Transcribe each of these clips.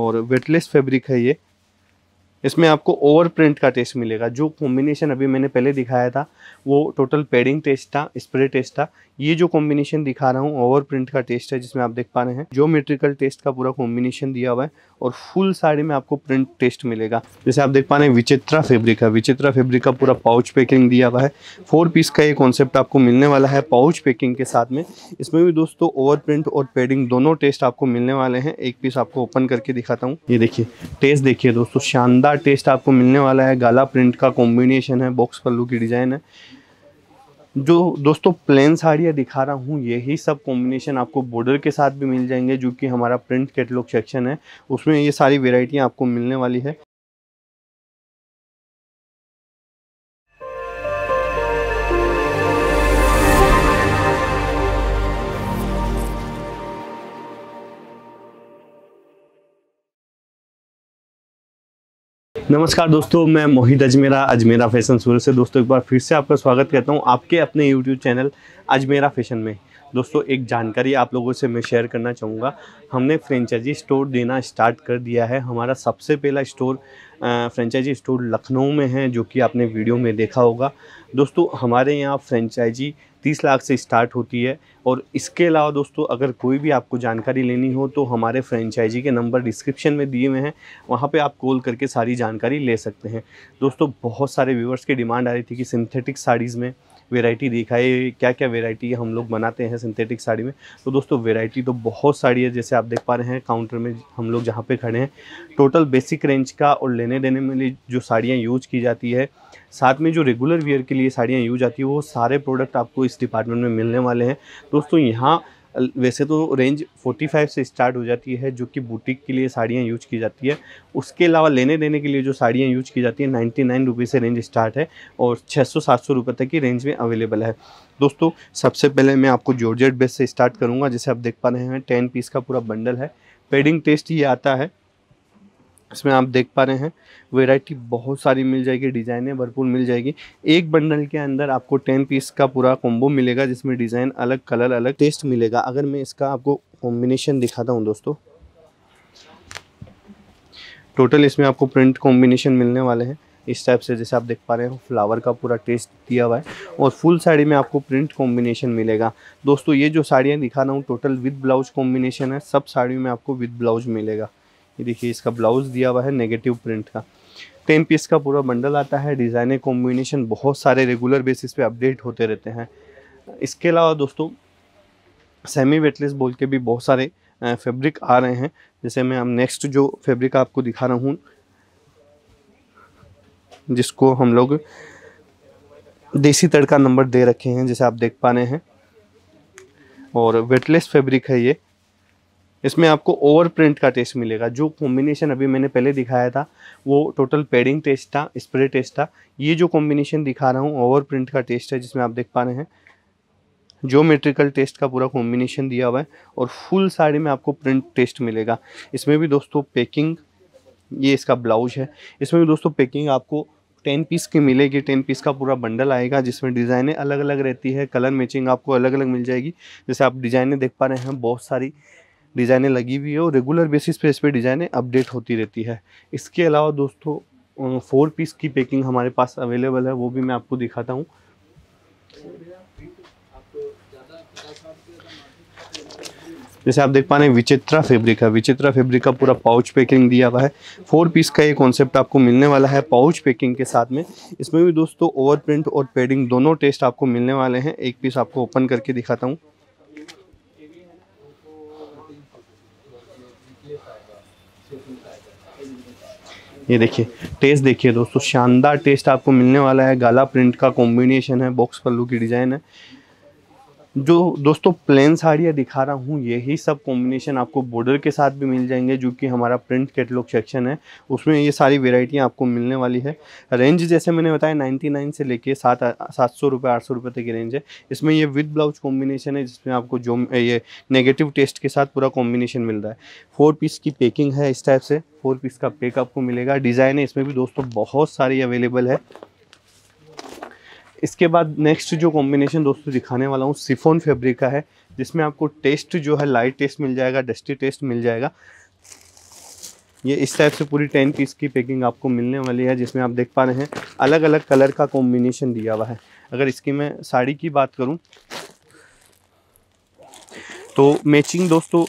और weightless fabric है ये इसमें आपको ओवर प्रिंट का टेस्ट मिलेगा जो कॉम्बिनेशन अभी मैंने पहले दिखाया था वो टोटल पेडिंग टेस्ट था स्प्रे टेस्ट था ये जो कॉम्बिनेशन दिखा रहा हूँ ओवर प्रिंट का टेस्ट है जिसमें आप देख पा रहे हैं जोमेट्रिकल टेस्ट का पूरा कॉम्बिनेशन दिया हुआ है और फुल साड़ी में आपको प्रिंट टेस्ट मिलेगा जैसे आप देख पा रहे हैं विचित्रा फेब्रिक है विचित्रा फेब्रिक का पूरा पाउच पैकिंग दिया हुआ है फोर पीस का ये कॉन्सेप्ट आपको मिलने वाला है पाउच पैकिंग के साथ में इसमें भी दोस्तों ओवर प्रिंट और पेडिंग दोनों टेस्ट आपको मिलने वाले हैं एक पीस आपको ओपन करके दिखाता हूँ ये देखिए टेस्ट देखिए दोस्तों शानदार प्यारा टेस्ट आपको मिलने वाला है गाला प्रिंट का कॉम्बिनेशन है बॉक्स पल्लू की डिज़ाइन है जो दोस्तों प्लेन साड़ियाँ दिखा रहा हूँ यही सब कॉम्बिनेशन आपको बॉर्डर के साथ भी मिल जाएंगे जो कि हमारा प्रिंट कैटलॉग सेक्शन है उसमें ये सारी वेराइटियाँ आपको मिलने वाली है नमस्कार दोस्तों मैं मोहित अजमेरा अजमेरा फैशन सूरत से दोस्तों एक बार फिर से आपका स्वागत करता हूँ आपके अपने यूट्यूब चैनल अजमेरा फैशन में दोस्तों एक जानकारी आप लोगों से मैं शेयर करना चाहूँगा हमने फ्रेंचाइजी स्टोर देना स्टार्ट कर दिया है हमारा सबसे पहला स्टोर फ्रेंचाइजी स्टोर लखनऊ में है जो कि आपने वीडियो में देखा होगा दोस्तों हमारे यहाँ फ्रेंचाइजी तीस लाख से स्टार्ट होती है और इसके अलावा दोस्तों अगर कोई भी आपको जानकारी लेनी हो तो हमारे फ्रेंचाइजी के नंबर डिस्क्रिप्शन में दिए हुए हैं वहाँ पे आप कॉल करके सारी जानकारी ले सकते हैं दोस्तों बहुत सारे व्यूवर्स की डिमांड आ रही थी कि सिंथेटिक साड़ीज़ में वेराइटी दिखाई क्या क्या वेराइटी हम लोग बनाते हैं सिंथेटिक साड़ी में तो दोस्तों वेराइटी तो बहुत सारी है जैसे आप देख पा रहे हैं काउंटर में हम लोग जहाँ पे खड़े हैं टोटल बेसिक रेंज का और लेने देने में जो साड़ियाँ यूज की जाती है साथ में जो रेगुलर वियर के लिए साड़ियाँ यूज आती है वो सारे प्रोडक्ट आपको इस डिपार्टमेंट में मिलने वाले हैं दोस्तों यहाँ वैसे तो रेंज 45 से स्टार्ट हो जाती है जो कि बुटीक के लिए साड़ियाँ यूज की जाती है उसके अलावा लेने देने के लिए जो साड़ियाँ यूज की जाती है नाइन्टी नाइन रुपीज़ से रेंज स्टार्ट है और छः सौ सात सौ रुपये तक की रेंज में अवेलेबल है दोस्तों सबसे पहले मैं आपको जॉर्जेट बेस से स्टार्ट करूँगा जैसे आप देख पा रहे हैं टेन पीस का पूरा बंडल है पेडिंग टेस्ट ये आता है इसमें आप देख पा रहे हैं वेराइटी बहुत सारी मिल जाएगी डिज़ाइनें भरपूर मिल जाएगी एक बंडल के अंदर आपको टेन पीस का पूरा कॉम्बो मिलेगा जिसमें डिज़ाइन अलग कलर अलग टेस्ट मिलेगा अगर मैं इसका आपको कॉम्बिनेशन दिखाता हूँ दोस्तों टोटल इसमें आपको प्रिंट कॉम्बिनेशन मिलने वाले हैं इस टाइप से जैसे आप देख पा रहे हो फ्लावर का पूरा टेस्ट दिया हुआ है और फुल साड़ी में आपको प्रिंट कॉम्बिनेशन मिलेगा दोस्तों ये जो साड़ियाँ दिखा रहा हूँ टोटल विद ब्लाउज कॉम्बिनेशन है सब साड़ियों में आपको विद ब्लाउज मिलेगा ये देखिए इसका ब्लाउज दिया हुआ है नेगेटिव प्रिंट का टेन पीस का पूरा बंडल आता है डिजाइनर कॉम्बिनेशन बहुत सारे रेगुलर बेसिस पे अपडेट होते रहते हैं इसके अलावा दोस्तों सेमी वेटलेस बोल के भी बहुत सारे फैब्रिक आ रहे हैं जैसे मैं हम नेक्स्ट जो फैब्रिक आपको दिखा रहा हूँ जिसको हम लोग देसी तड़का नंबर दे रखे हैं जैसे आप देख पा रहे हैं और वेटलेस फैब्रिक है ये इसमें आपको ओवर प्रिंट का टेस्ट मिलेगा जो कॉम्बिनेशन अभी मैंने पहले दिखाया था वो टोटल पेडिंग टेस्ट था स्प्रे टेस्ट था ये जो कॉम्बिनेशन दिखा रहा हूँ ओवर प्रिंट का टेस्ट है जिसमें आप देख पा रहे हैं ज्योमेट्रिकल टेस्ट का पूरा कॉम्बिनेशन दिया हुआ है और फुल साड़ी में आपको प्रिंट टेस्ट मिलेगा इसमें भी दोस्तों पैकिंग ये इसका ब्लाउज है इसमें भी दोस्तों पैकिंग आपको टेन पीस की मिलेगी टेन पीस का पूरा बंडल आएगा जिसमें डिज़ाइनें अलग अलग रहती है कलर मैचिंग आपको अलग अलग मिल जाएगी जैसे आप डिज़ाइनें देख पा रहे हैं बहुत सारी डिज़ाइनें लगी हुई है और रेगुलर बेसिस पे इस पर डिज़ाइनें अपडेट होती रहती है इसके अलावा दोस्तों फोर पीस की पैकिंग हमारे पास अवेलेबल है वो भी मैं आपको दिखाता हूँ जैसे आप देख पा रहे हैं विचित्रा फैब्रिक है विचित्रा फैब्रिक का पूरा पाउच पैकिंग दिया हुआ है फोर पीस का ये कॉन्सेप्ट आपको मिलने वाला है पाउच पैकिंग के साथ में इसमें भी दोस्तों ओवर प्रिंट और पेडिंग दोनों टेस्ट आपको मिलने वाले हैं एक पीस आपको ओपन करके दिखाता हूँ ये देखिए टेस्ट देखिए दोस्तों शानदार टेस्ट आपको मिलने वाला है गाला प्रिंट का कॉम्बिनेशन है बॉक्स पल्लू की डिज़ाइन है जो दोस्तों प्लेन साड़ियाँ दिखा रहा हूँ यही सब कॉम्बिनेशन आपको बॉर्डर के साथ भी मिल जाएंगे जो कि हमारा प्रिंट कैटलॉग सेक्शन है उसमें ये सारी वेराइटियाँ आपको मिलने वाली है रेंज जैसे मैंने बताया 99 से लेके सात सात सौ रुपये आठ सौ रुपये तक की रेंज है इसमें ये विद ब्लाउज कॉम्बिनेशन है जिसमें आपको जो ये नेगेटिव टेस्ट के साथ पूरा कॉम्बिनेशन मिल रहा है फोर पीस की पैकिंग है इस टाइप से फोर पीस का पैक आपको मिलेगा डिज़ाइन है इसमें भी दोस्तों बहुत सारी अवेलेबल है इसके बाद नेक्स्ट जो कॉम्बिनेशन दोस्तों दिखाने वाला हूँ सिफोन फैब्रिक का है जिसमें आपको टेस्ट जो है लाइट टेस्ट मिल जाएगा डस्टी टेस्ट मिल जाएगा ये इस टाइप से पूरी टेन पीस की पैकिंग आपको मिलने वाली है जिसमें आप देख पा रहे हैं अलग अलग कलर का कॉम्बिनेशन दिया हुआ है अगर इसकी मैं साड़ी की बात करूँ तो मैचिंग दोस्तों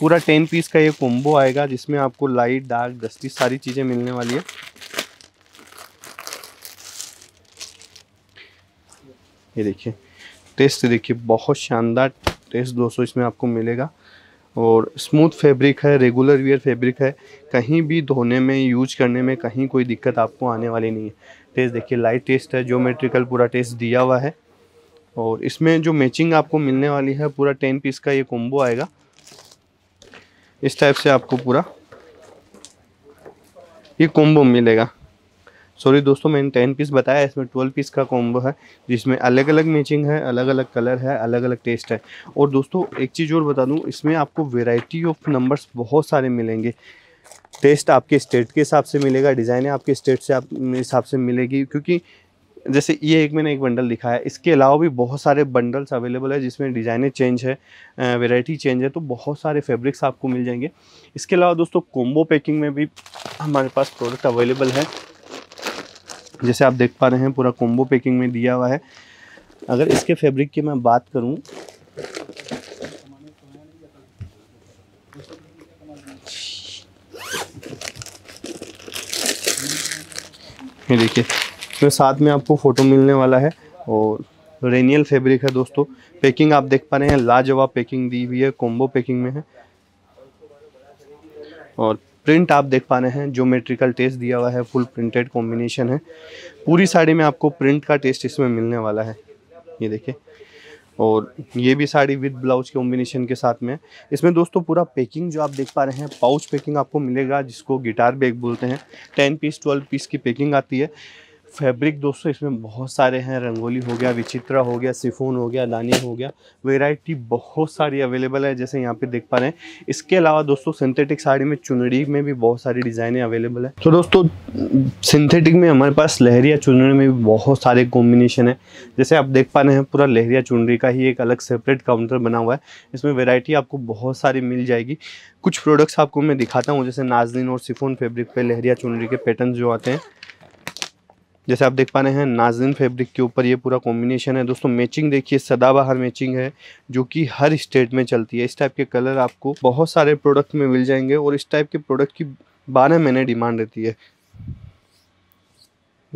पूरा टेन पीस का ये कॉम्बो आएगा जिसमें आपको लाइट डार्क डस्टी सारी चीज़ें मिलने वाली है ये देखिए टेस्ट देखिए बहुत शानदार टेस्ट दोस्तों इसमें आपको मिलेगा और स्मूथ फैब्रिक है रेगुलर वियर फैब्रिक है कहीं भी धोने में यूज करने में कहीं कोई दिक्कत आपको आने वाली नहीं है टेस्ट देखिए लाइट टेस्ट है ज्योमेट्रिकल पूरा टेस्ट दिया हुआ है और इसमें जो मैचिंग आपको मिलने वाली है पूरा टेन पीस का ये कॉम्बो आएगा इस टाइप से आपको पूरा ये कॉम्बो मिलेगा सॉरी दोस्तों मैंने टेन पीस बताया इसमें ट्वेल्व पीस का कॉम्बो है जिसमें अलग अलग मैचिंग है अलग अलग कलर है अलग अलग टेस्ट है और दोस्तों एक चीज़ और बता दूँ इसमें आपको वेराइटी ऑफ नंबर्स बहुत सारे मिलेंगे टेस्ट आपके स्टेट के हिसाब से मिलेगा डिज़ाइनें आपके स्टेट से आप हिसाब से मिलेगी क्योंकि जैसे ये एक मैंने एक बंडल दिखाया है इसके अलावा भी बहुत सारे बंडल्स अवेलेबल है जिसमें डिज़ाइनें चेंज है वैरायटी चेंज है तो बहुत सारे फैब्रिक्स आपको मिल जाएंगे इसके अलावा दोस्तों कोम्बो पैकिंग में भी हमारे पास प्रोडक्ट अवेलेबल है जैसे आप देख पा रहे हैं पूरा कोम्बो पैकिंग में दिया हुआ है अगर इसके फैब्रिक की मैं बात करूं ये देखिए तो साथ में आपको फ़ोटो मिलने वाला है और रेनियल फैब्रिक है दोस्तों पैकिंग आप देख पा रहे हैं लाजवाब पैकिंग दी हुई है कॉम्बो पैकिंग में है और प्रिंट आप देख पा रहे हैं जो मेट्रिकल टेस्ट दिया हुआ है फुल प्रिंटेड कॉम्बिनेशन है पूरी साड़ी में आपको प्रिंट का टेस्ट इसमें मिलने वाला है ये देखिए और ये भी साड़ी विद ब्लाउज के कॉम्बिनेशन के साथ में इसमें दोस्तों पूरा पैकिंग जो आप देख पा रहे हैं पाउच पैकिंग आपको मिलेगा जिसको गिटार बैग बोलते हैं टेन पीस ट्वेल्व पीस की पैकिंग आती है फैब्रिक दोस्तों इसमें बहुत सारे हैं रंगोली हो गया विचित्रा हो गया सिफोन हो गया दानी हो गया वेराइटी बहुत सारी अवेलेबल है जैसे यहाँ पे देख पा रहे हैं इसके अलावा दोस्तों सिंथेटिक साड़ी में चुनरी में भी बहुत सारी डिज़ाइनें अवेलेबल है तो दोस्तों सिंथेटिक में हमारे पास लहरिया चुनरी में भी बहुत सारे कॉम्बिनेशन है जैसे आप देख पा रहे हैं पूरा लहरिया चुनरी का ही एक अलग सेपरेट काउंटर बना हुआ है इसमें वेराइटी आपको बहुत सारी मिल जाएगी कुछ प्रोडक्ट्स आपको मैं दिखाता हूँ जैसे नाजलिन और सिफोन फेब्रिक पे लहरिया चुनरी के पैटर्न जो आते हैं जैसे आप देख पा रहे हैं नाजिन फैब्रिक के ऊपर ये पूरा कॉम्बिनेशन है दोस्तों मैचिंग देखिए सदाबहार मैचिंग है जो कि हर स्टेट में चलती है इस टाइप के कलर आपको बहुत सारे प्रोडक्ट में मिल जाएंगे और इस टाइप के प्रोडक्ट की बारह महीने डिमांड रहती है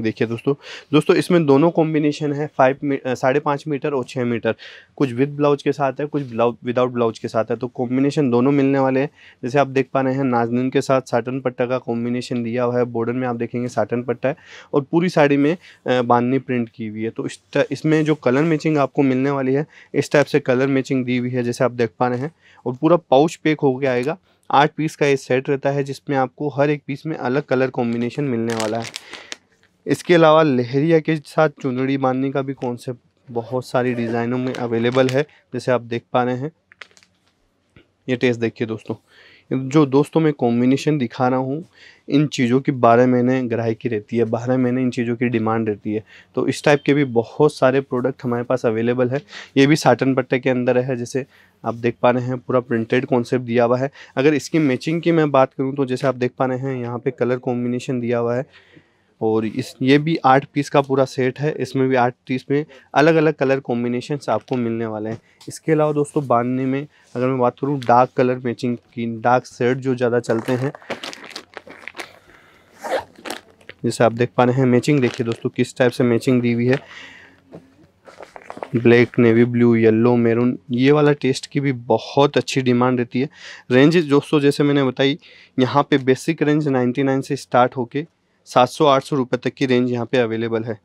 देखिए दोस्तों दोस्तों इसमें दोनों कॉम्बिनेशन है फाइव साढ़े पाँच मीटर और छः मीटर कुछ विद ब्लाउज के साथ है कुछ ब्लाउज विदाउट ब्लाउज के साथ है तो कॉम्बिनेशन दोनों मिलने वाले हैं जैसे आप देख पा रहे हैं नाजनीन के साथ साटन पट्टा का कॉम्बिनेशन दिया हुआ है बॉर्डर में आप देखेंगे साटन पट्टा है और पूरी साड़ी में बांधनी प्रिंट की हुई है तो इस इसमें जो कलर मैचिंग आपको मिलने वाली है इस टाइप से कलर मैचिंग दी हुई है जैसे आप देख पा रहे हैं और पूरा पाउच पेक हो गया आएगा आठ पीस का ये सेट रहता है जिसमें आपको हर एक पीस में अलग कलर कॉम्बिनेशन मिलने वाला है इसके अलावा लहरिया के साथ चुनड़ी बांधने का भी कॉन्सेप्ट बहुत सारी डिज़ाइनों में अवेलेबल है जैसे आप देख पा रहे हैं ये टेस्ट देखिए दोस्तों जो दोस्तों मैं कॉम्बिनेशन दिखा रहा हूँ इन चीज़ों की बारह महीने ग्राहकी रहती है बारह महीने इन चीज़ों की डिमांड रहती है तो इस टाइप के भी बहुत सारे प्रोडक्ट हमारे पास अवेलेबल है ये भी साटन पट्टे के अंदर है जैसे आप देख पा रहे हैं पूरा प्रिंटेड कॉन्सेप्ट दिया हुआ है अगर इसकी मैचिंग की मैं बात करूँ तो जैसे आप देख पा रहे हैं यहाँ पर कलर कॉम्बिनेशन दिया हुआ है और इस ये भी आठ पीस का पूरा सेट है इसमें भी आठ पीस में अलग अलग कलर कॉम्बिनेशन आपको मिलने वाले हैं इसके अलावा दोस्तों बांधने में अगर मैं बात करूँ डार्क कलर मैचिंग की डार्क सेट जो ज़्यादा चलते हैं जैसे आप देख पा रहे हैं मैचिंग देखिए दोस्तों किस टाइप से मैचिंग दी हुई है black navy blue yellow maroon ये वाला टेस्ट की भी बहुत अच्छी डिमांड रहती है रेंज दोस्तों जैसे मैंने बताई यहाँ पे बेसिक रेंज 99 से स्टार्ट होके सात सौ आठ सौ रुपये तक की रेंज यहाँ पे अवेलेबल है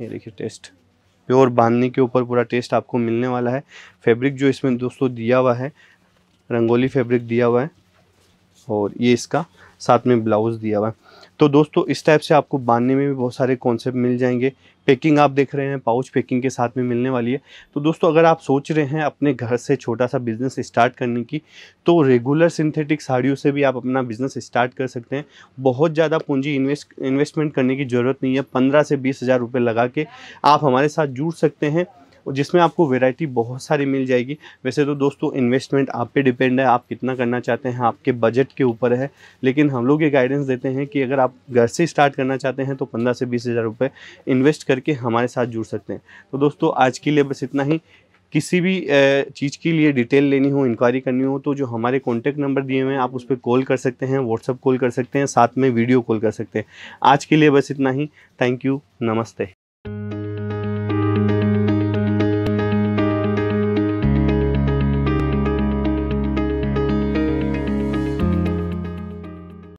ये देखिए टेस्ट प्योर बांधने के ऊपर पूरा टेस्ट आपको मिलने वाला है फैब्रिक जो इसमें दोस्तों दिया हुआ है रंगोली फैब्रिक दिया हुआ है और ये इसका साथ में ब्लाउज़ दिया हुआ है तो दोस्तों इस टाइप से आपको बांधने में भी बहुत सारे कॉन्सेप्ट मिल जाएंगे पैकिंग आप देख रहे हैं पाउच पैकिंग के साथ में मिलने वाली है तो दोस्तों अगर आप सोच रहे हैं अपने घर से छोटा सा बिज़नेस स्टार्ट करने की तो रेगुलर सिंथेटिक साड़ियों से भी आप अपना बिज़नेस स्टार्ट कर सकते हैं बहुत ज़्यादा पूंजी इन्वेस्ट इन्वेस्टमेंट करने की ज़रूरत नहीं है पंद्रह से बीस हज़ार रुपये लगा के आप हमारे साथ जुड़ सकते हैं जिसमें आपको वेराइटी बहुत सारी मिल जाएगी वैसे तो दोस्तों इन्वेस्टमेंट आप पे डिपेंड है आप कितना करना चाहते हैं आपके बजट के ऊपर है लेकिन हम लोग ये गाइडेंस देते हैं कि अगर आप घर से स्टार्ट करना चाहते हैं तो पंद्रह से बीस हज़ार रुपये इन्वेस्ट करके हमारे साथ जुड़ सकते हैं तो दोस्तों आज के लिए बस इतना ही किसी भी चीज़ के लिए डिटेल लेनी हो इंक्वायरी करनी हो तो जो हमारे कॉन्टैक्ट नंबर दिए हुए हैं आप उस पर कॉल कर सकते हैं व्हाट्सअप कॉल कर सकते हैं साथ में वीडियो कॉल कर सकते हैं आज के लिए बस इतना ही थैंक यू नमस्ते